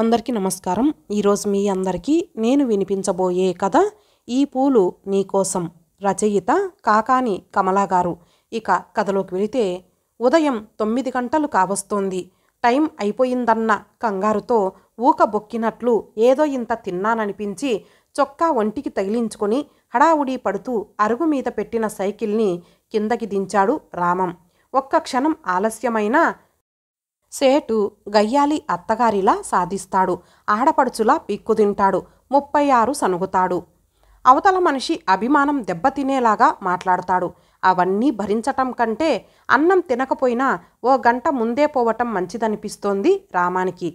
అందరికీ నమస్కారం ఈరోజు మీ అందరికీ నేను వినిపించబోయే కథ ఈ పూలు నీకోసం రచయిత కాకాని కమలా గారు ఇక కథలోకి వెళితే ఉదయం తొమ్మిది గంటలు కావస్తోంది టైం అయిపోయిందన్న కంగారుతో ఊక బొక్కినట్లు ఏదో ఇంత తిన్నాననిపించి చొక్కా ఒంటికి తగిలించుకొని హడావుడి పడుతూ అరుగు మీద పెట్టిన సైకిల్ని కిందకి దించాడు రామం ఒక్క క్షణం ఆలస్యమైనా సేటు గయ్యాలి అత్తగారిలా సాధిస్తాడు ఆడపడుచులా పిక్కుదింటాడు ముప్పై ఆరు సనుగుతాడు అవతల మనిషి అభిమానం దెబ్బతినేలాగా మాట్లాడతాడు అవన్నీ భరించటం కంటే అన్నం తినకపోయినా ఓ గంట ముందే పోవటం మంచిదనిపిస్తోంది రామానికి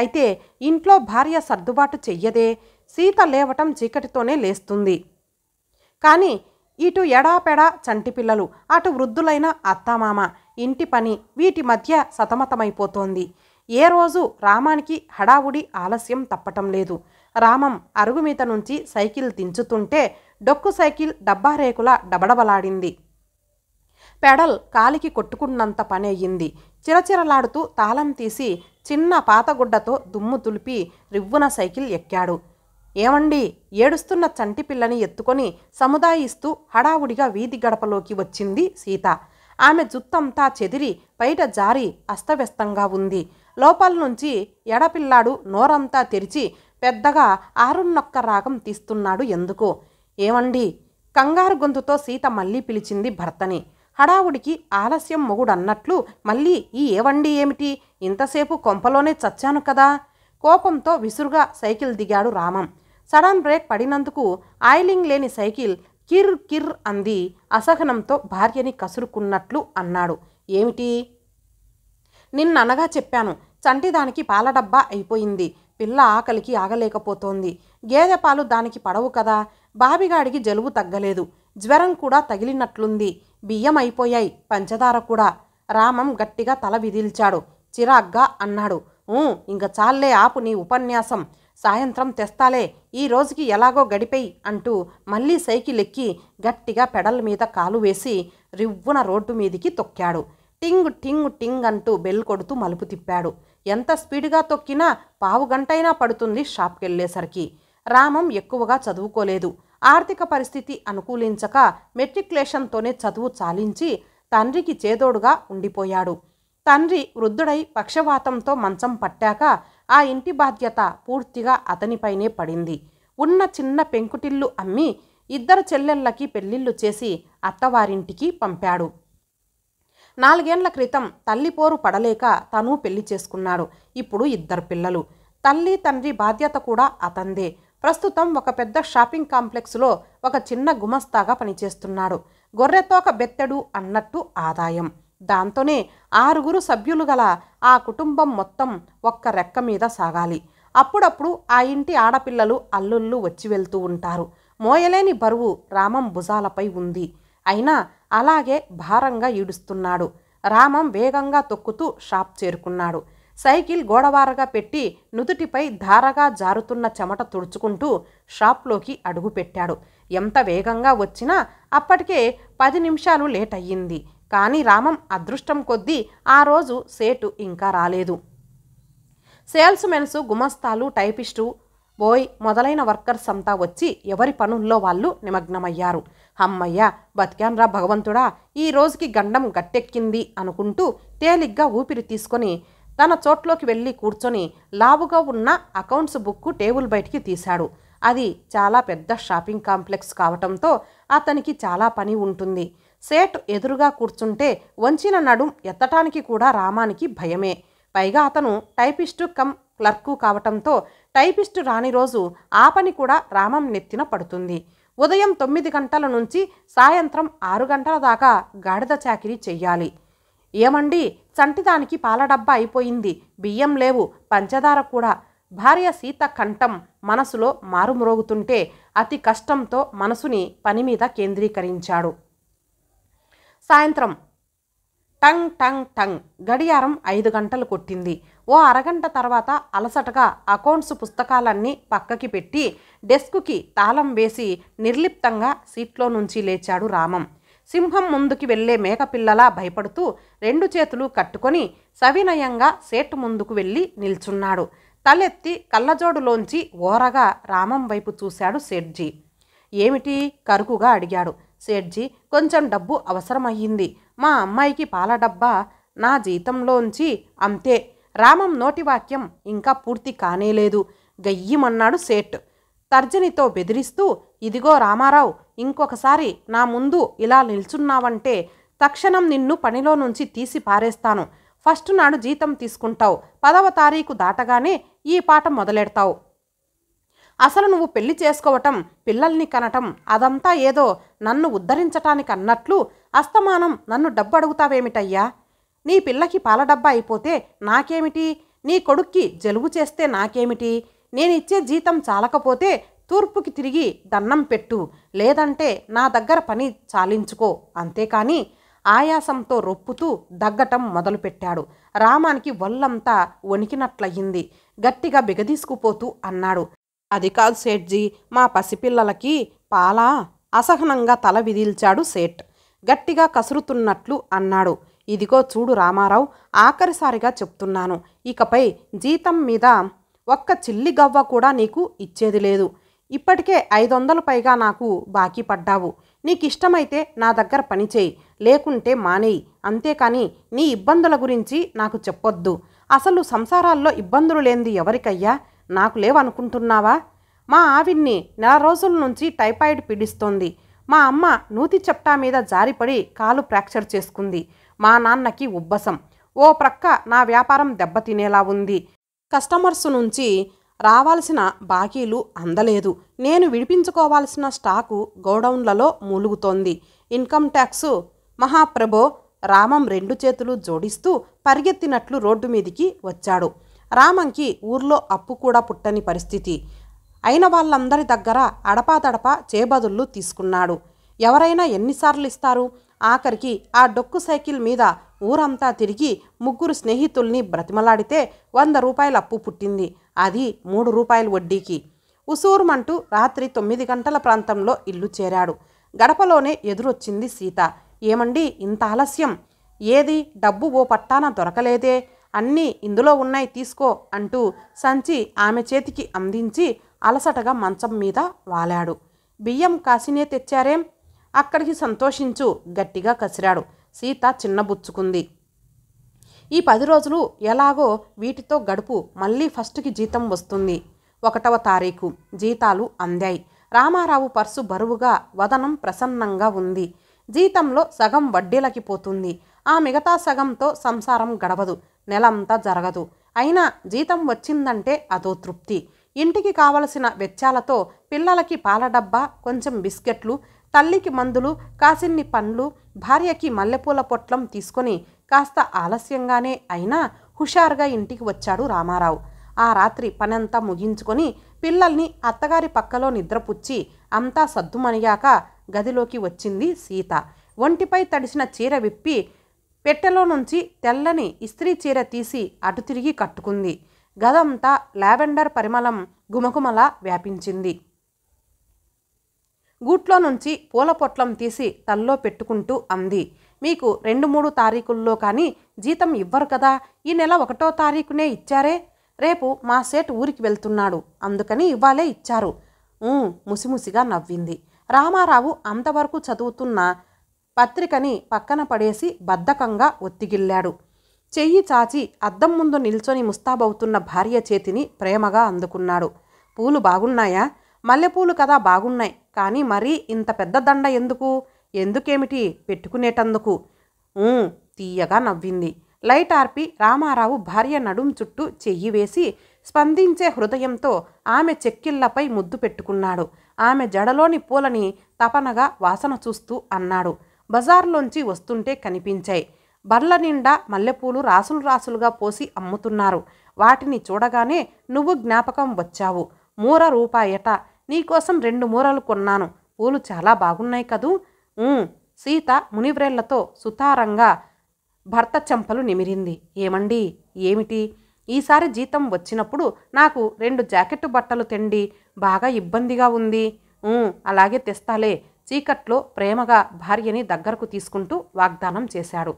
అయితే ఇంట్లో భార్య సర్దుబాటు చెయ్యదే సీత లేవటం చీకటితోనే లేస్తుంది కానీ ఇటు ఎడాపెడా చంటిపిల్లలు అటు వృద్ధులైన అత్తామామ ఇంటి పని వీటి మధ్య సతమతమైపోతోంది ఏ రోజు రామానికి హడావుడి ఆలస్యం తప్పటం లేదు రామం అరుగు మీద నుంచి సైకిల్ దించుతుంటే డొక్కు సైకిల్ డబ్బా రేకుల డబడబలాడింది పెడల్ కాలికి కొట్టుకున్నంత పని అయ్యింది చిరచిరలాడుతూ తాళం తీసి చిన్న పాతగుడ్డతో దుమ్ము తులిపి రివ్వున సైకిల్ ఎక్కాడు ఏమండి ఏడుస్తున్న చంటిపిల్లని ఎత్తుకొని సముదాయిస్తూ హడావుడిగా వీధి గడపలోకి వచ్చింది సీత ఆమె జుత్తంతా చెదిరి బయట జారి అస్తవ్యస్తంగా ఉంది లోపల నుంచి ఎడపిల్లాడు నోరంతా తెరిచి పెద్దగా ఆరున్నొక్క రాగం తీస్తున్నాడు ఎందుకు ఏమండి కంగారు గొంతుతో సీత మళ్ళీ పిలిచింది భర్తని హడావుడికి ఆలస్యం మొగుడు అన్నట్లు మళ్ళీ ఈ ఏవండి ఏమిటి ఇంతసేపు కొంపలోనే చచ్చాను కదా కోపంతో విసురుగా సైకిల్ దిగాడు రామం సడన్ బ్రేక్ పడినందుకు ఆయిలింగ్ లేని సైకిల్ కిర్ కిర్ అంది అసహనంతో భార్యని కసురుకున్నట్లు అన్నాడు ఏమిటి నిన్ననగా చెప్పాను చంటిదానికి పాల డబ్బా అయిపోయింది పిల్ల ఆకలికి ఆగలేకపోతోంది గేదె పాలు దానికి పడవు కదా బాబిగాడికి జలుబు తగ్గలేదు జ్వరం కూడా తగిలినట్లుంది బియ్యం అయిపోయాయి పంచదార కూడా రామం గట్టిగా తల విదిల్చాడు చిరాగ్గా అన్నాడు ఇంక చాలే ఆపు నీ ఉపన్యాసం సాయంత్రం తెస్తాలే ఈ రోజుకి ఎలాగో గడిపేయి అంటూ మళ్ళీ సైకిల్ ఎక్కి గట్టిగా పెడల మీద కాలు వేసి రివ్వున రోడ్డు మీదికి తొక్కాడు టింగ్ టింగ్ టింగ్ అంటూ బెల్ కొడుతూ మలుపు తిప్పాడు ఎంత స్పీడ్గా తొక్కినా పావు గంటైనా పడుతుంది వెళ్ళేసరికి రామం ఎక్కువగా చదువుకోలేదు ఆర్థిక పరిస్థితి అనుకూలించక మెట్రిక్యులేషన్తోనే చదువు చాలించి తండ్రికి చేదోడుగా ఉండిపోయాడు తండ్రి వృద్ధుడై పక్షవాతంతో మంచం పట్టాక ఆ ఇంటి బాధ్యత పూర్తిగా అతనిపైనే పడింది ఉన్న చిన్న పెంకుటిల్లు అమ్మి ఇద్దరు చెల్లెళ్ళకి పెళ్లిళ్ళు చేసి అత్తవారింటికి పంపాడు నాలుగేండ్ల క్రితం తల్లి పోరు పడలేక తను పెళ్లి చేసుకున్నాడు ఇప్పుడు ఇద్దరు పిల్లలు తల్లి తండ్రి బాధ్యత కూడా అతందే ప్రస్తుతం ఒక పెద్ద షాపింగ్ కాంప్లెక్స్లో ఒక చిన్న గుమస్తాగా పనిచేస్తున్నాడు గొర్రెతోక బెత్తెడు అన్నట్టు ఆదాయం దాంతోనే ఆరుగురు సభ్యులు గల ఆ కుటుంబం మొత్తం ఒక్క రెక్క మీద సాగాలి అప్పుడప్పుడు ఆ ఇంటి ఆడపిల్లలు అల్లుళ్ళు వచ్చి వెళ్తూ ఉంటారు మోయలేని బరువు రామం భుజాలపై ఉంది అయినా అలాగే భారంగా ఈడుస్తున్నాడు రామం వేగంగా తొక్కుతూ షాప్ చేరుకున్నాడు సైకిల్ గోడవారగా పెట్టి నుదుటిపై ధారగా జారుతున్న చెమట తుడుచుకుంటూ షాప్లోకి అడుగుపెట్టాడు ఎంత వేగంగా వచ్చినా అప్పటికే పది నిమిషాలు లేట్ అయ్యింది కానీ రామం అదృష్టం కొద్దీ ఆ రోజు సేటు ఇంకా రాలేదు సేల్స్ మెన్సు గుమస్తాలు టైపిస్టు బోయ్ మొదలైన వర్కర్స్ అంతా వచ్చి ఎవరి పనుల్లో వాళ్ళు నిమగ్నమయ్యారు అమ్మయ్య బతికాన్రా భగవంతుడా ఈ రోజుకి గండం గట్టెక్కింది అనుకుంటూ తేలిగ్గా ఊపిరి తీసుకొని తన చోట్లోకి వెళ్ళి కూర్చొని లావుగా ఉన్న అకౌంట్స్ బుక్ టేబుల్ బయటికి తీశాడు అది చాలా పెద్ద షాపింగ్ కాంప్లెక్స్ కావటంతో అతనికి చాలా పని ఉంటుంది సేట్ ఎదురుగా కూర్చుంటే వంచిన నడుం ఎత్తటానికి కూడా రామానికి భయమే పైగా అతను టైపిస్టు కమ్ క్లర్కు కావటంతో టైపిస్టు రాని రోజు ఆ పని కూడా రామం నెత్తిన పడుతుంది ఉదయం తొమ్మిది గంటల నుంచి సాయంత్రం ఆరు గంటల దాకా గాడిద చాకిరీ చెయ్యాలి ఏమండి చంటిదానికి పాల డబ్బా అయిపోయింది బియ్యం లేవు పంచదార కూడా భార్య సీత కంఠం మనసులో మారుమ్రోగుతుంటే అతి కష్టంతో మనసుని పని మీద కేంద్రీకరించాడు సాయంత్రం టంగ్ టంగ్ టంగ్ గడియారం ఐదు గంటలు కొట్టింది ఓ అరగంట తర్వాత అలసటగా అకౌంట్స్ పుస్తకాలన్నీ పక్కకి పెట్టి డెస్క్కి తాళం వేసి నిర్లిప్తంగా సీట్లో నుంచి లేచాడు రామం సింహం ముందుకి వెళ్లే మేకపిల్లలా భయపడుతూ రెండు చేతులు కట్టుకొని సవినయంగా సేటు ముందుకు వెళ్ళి నిల్చున్నాడు తలెత్తి కళ్ళజోడులోంచి ఓరగా రామం వైపు చూశాడు సేట్జీ ఏమిటి కరుకుగా అడిగాడు సేట్జీ కొంచెం డబ్బు అవసరమయ్యింది మా అమ్మాయికి పాల డబ్బా నా జీతంలోంచి అంతే రామం నోటి వాక్యం ఇంకా పూర్తి కానేలేదు గయ్యిమన్నాడు సేట్ తర్జనితో బెదిరిస్తూ ఇదిగో రామారావు ఇంకొకసారి నా ముందు ఇలా నిల్చున్నావంటే తక్షణం నిన్ను పనిలో నుంచి తీసి పారేస్తాను ఫస్ట్ నాడు జీతం తీసుకుంటావు పదవ తారీఖు దాటగానే ఈ పాట మొదలెడతావు అసలు నువ్వు పెళ్లి చేసుకోవటం పిల్లల్ని కనటం అదంతా ఏదో నన్ను ఉద్ధరించటానికి అన్నట్లు అస్తమానం నన్ను డబ్బు అడుగుతావేమిటయ్యా నీ పిల్లకి పాల డబ్బా అయిపోతే నాకేమిటి నీ కొడుక్కి జలుబు చేస్తే నాకేమిటి నేనిచ్చే జీతం చాలకపోతే తూర్పుకి తిరిగి దన్నం పెట్టు లేదంటే నా దగ్గర పని చాలించుకో అంతేకాని ఆయాసంతో రొప్పుతూ దగ్గటం మొదలుపెట్టాడు రామానికి వల్లంతా వణికినట్లయింది గట్టిగా బిగదీసుకుపోతూ అన్నాడు అది కాదు సేట్జీ మా పసిపిల్లలకి పాలా అసహనంగా తల విదిల్చాడు సేట్ గట్టిగా కసురుతున్నట్లు అన్నాడు ఇదిగో చూడు రామారావు ఆఖరిసారిగా చెప్తున్నాను ఇకపై జీతం మీద ఒక్క చిల్లి గవ్వ కూడా నీకు ఇచ్చేది లేదు ఇప్పటికే ఐదు వందల పైగా నాకు బాకీ పడ్డావు నీకు ఇష్టమైతే నా దగ్గర పనిచేయి లేకుంటే మానేయి అంతేకాని నీ ఇబ్బందుల గురించి నాకు చెప్పొద్దు అసలు సంసారాల్లో ఇబ్బందులు లేనిది ఎవరికయ్యా నాకు లేవనుకుంటున్నావా మా ఆవిడ్ని నెల రోజుల నుంచి టైఫాయిడ్ పీడిస్తోంది మా అమ్మ నూతి చెప్టా మీద జారిపడి కాలు ఫ్రాక్చర్ చేసుకుంది మా నాన్నకి ఉబ్బసం ఓ ప్రక్క నా వ్యాపారం దెబ్బతినేలా ఉంది కస్టమర్స్ నుంచి రావాల్సిన బాకీలు అందలేదు నేను విడిపించుకోవాల్సిన స్టాకు గోడౌన్లలో మూలుగుతోంది ఇన్కమ్ ట్యాక్సు మహాప్రభో రామం రెండు చేతులు జోడిస్తూ పరిగెత్తినట్లు రోడ్డు మీదికి వచ్చాడు రామంకి ఊర్లో అప్పు కూడా పుట్టని పరిస్థితి అయిన వాళ్ళందరి దగ్గర అడపాదడప చేబదుళ్ళు తీసుకున్నాడు ఎవరైనా ఎన్నిసార్లు ఇస్తారు ఆఖరికి ఆ డొక్కు సైకిల్ మీద ఊరంతా తిరిగి ముగ్గురు స్నేహితుల్ని బ్రతిమలాడితే వంద రూపాయల అప్పు పుట్టింది అది మూడు రూపాయల వడ్డీకి ఉసూరుమంటూ రాత్రి తొమ్మిది గంటల ప్రాంతంలో ఇల్లు చేరాడు గడపలోనే ఎదురొచ్చింది సీత ఏమండి ఇంత ఆలస్యం ఏది డబ్బు ఓ పట్టాన దొరకలేదే అన్నీ ఇందులో ఉన్నాయి తీసుకో అంటూ సంచి ఆమె చేతికి అందించి అలసటగా మంచం మీద వాలాడు బియ్యం కాసినే తెచ్చారేం అక్కడికి సంతోషించు గట్టిగా కసిరాడు సీత చిన్నబుచ్చుకుంది ఈ పది రోజులు ఎలాగో వీటితో గడుపు మళ్ళీ ఫస్ట్కి జీతం వస్తుంది ఒకటవ తారీఖు జీతాలు అందాయి రామారావు పర్సు బరువుగా వదనం ప్రసన్నంగా ఉంది జీతంలో సగం వడ్డీలకి పోతుంది ఆ మిగతా సగంతో సంసారం గడవదు నెలంతా జరగదు అయినా జీతం వచ్చిందంటే అదో తృప్తి ఇంటికి కావలసిన వెచ్చాలతో పిల్లలకి పాల డబ్బా కొంచెం బిస్కెట్లు తల్లికి మందులు కాసిన్ని పండ్లు భార్యకి మల్లెపూల పొట్లం తీసుకొని కాస్త ఆలస్యంగానే అయినా హుషారుగా ఇంటికి వచ్చాడు రామారావు ఆ రాత్రి పనంతా ముగించుకొని పిల్లల్ని అత్తగారి పక్కలో నిద్రపుచ్చి అంతా సద్దుమణిగాక గదిలోకి వచ్చింది సీత ఒంటిపై తడిసిన చీర విప్పి పెట్టెలో నుంచి తెల్లని ఇస్త్రీ చీర తీసి అటు తిరిగి కట్టుకుంది గదంతా లావెండర్ పరిమళం గుమగుమల వ్యాపించింది గూట్లో నుంచి పూల పొట్లం తీసి తల్లో పెట్టుకుంటూ అంది మీకు రెండు మూడు తారీఖుల్లో కానీ జీతం ఇవ్వరు కదా ఈ నెల ఒకటో తారీఖునే ఇచ్చారే రేపు మా సేట్ ఊరికి వెళ్తున్నాడు అందుకని ఇవ్వాలే ఇచ్చారు ముసిముసిగా నవ్వింది రామారావు అంతవరకు చదువుతున్న పత్రికని పక్కన పడేసి బద్ధకంగా ఒత్తిగిల్లాడు చెయ్యి చాచి అద్దం ముందు నిల్చొని ముస్తాబవుతున్న భార్య చేతిని ప్రేమగా అందుకున్నాడు పూలు బాగున్నాయా మల్లెపూలు కదా బాగున్నాయి కానీ మరీ ఇంత పెద్ద దండ ఎందుకు ఎందుకేమిటి పెట్టుకునేటందుకు తీయగా నవ్వింది లైట్ ఆర్పి రామారావు భార్య నడుం చుట్టూ చెయ్యి వేసి స్పందించే హృదయంతో ఆమె చెక్కిళ్లపై ముద్దు పెట్టుకున్నాడు ఆమె జడలోని పూలని తపనగా వాసన చూస్తూ అన్నాడు బజార్లోంచి వస్తుంటే కనిపించాయి బర్ల నిండా మల్లెపూలు రాసులు రాసులుగా పోసి అమ్ముతున్నారు వాటిని చూడగానే నువ్వు జ్ఞాపకం వచ్చావు మూర రూపాయట నీకోసం రెండు మూరలు కొన్నాను పూలు చాలా బాగున్నాయి కదూ సీత మునివ్రేళ్లతో సుతారంగా భర్త చెంపలు నిమిరింది ఏమండి ఏమిటి ఈసారి జీతం వచ్చినప్పుడు నాకు రెండు జాకెట్ బట్టలు తెండి బాగా ఇబ్బందిగా ఉంది అలాగే తెస్తాలే చీకట్లో ప్రేమగా భార్యని దగ్గరకు తీసుకుంటూ వాగ్దానం చేశాడు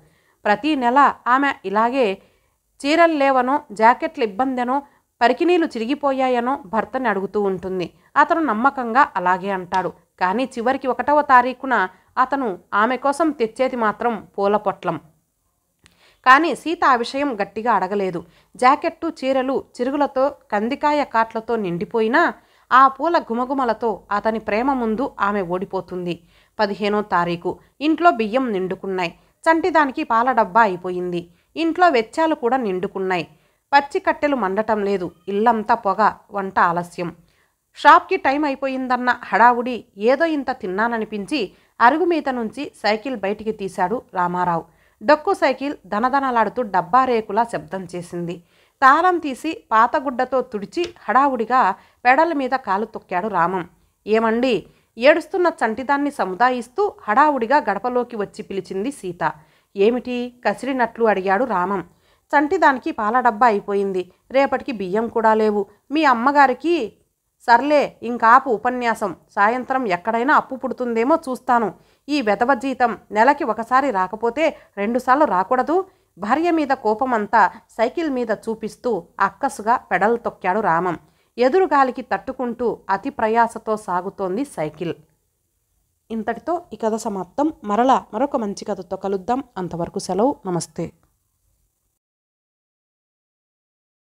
ప్రతీ నెల ఆమె ఇలాగే చీరలు లేవనో జాకెట్లు ఇబ్బందేనో పరికినీలు చిరిగిపోయాయనో భర్తని అడుగుతూ ఉంటుంది అతను నమ్మకంగా అలాగే అంటాడు కానీ చివరికి ఒకటవ తారీఖున అతను ఆమె కోసం తెచ్చేది మాత్రం పూల పొట్లం కానీ సీత ఆ విషయం గట్టిగా అడగలేదు జాకెట్టు చీరలు చిరుగులతో కందికాయ కాట్లతో నిండిపోయినా ఆ పూల గుమగుమలతో అతని ప్రేమ ముందు ఆమె ఓడిపోతుంది పదిహేనో తారీఖు ఇంట్లో బియ్యం నిండుకున్నాయి చంటిదానికి పాల డబ్బా అయిపోయింది ఇంట్లో వెచ్చాలు కూడా నిండుకున్నాయి పచ్చి కట్టెలు మండటం లేదు ఇల్లంతా పొగ వంట ఆలస్యం షాప్కి టైం అయిపోయిందన్న హడావుడి ఏదో ఇంత తిన్నాననిపించి అరుగు మీద నుంచి సైకిల్ బయటికి తీశాడు రామారావు డొక్కు సైకిల్ దనదనలాడుతూ డబ్బా రేకులా శబ్దం చేసింది తాళం తీసి పాతగుడ్డతో తుడిచి హడావుడిగా పెడల మీద కాలు తొక్కాడు రామం ఏమండి ఏడుస్తున్న చంటిదాన్ని సముదాయిస్తూ హడావుడిగా గడపలోకి వచ్చి పిలిచింది సీత ఏమిటి కసిరినట్లు అడిగాడు రామం చంటిదానికి పాల డబ్బా అయిపోయింది రేపటికి బియ్యం కూడా లేవు మీ అమ్మగారికి సర్లే ఇంకాపు ఉపన్యాసం సాయంత్రం ఎక్కడైనా అప్పు పుడుతుందేమో చూస్తాను ఈ వెతవ జీతం నెలకి ఒకసారి రాకపోతే రెండుసార్లు రాకూడదు భార్య మీద కోపమంతా సైకిల్ మీద చూపిస్తూ అక్కసుగా పెడలు తొక్కాడు రామం ఎదురుగాలికి తట్టుకుంటూ అతి ప్రయాసతో సాగుతోంది సైకిల్ ఇంతటితో ఈ కథ సమాప్తం మరలా మరొక మంచి కథతో కలుద్దాం అంతవరకు సెలవు నమస్తే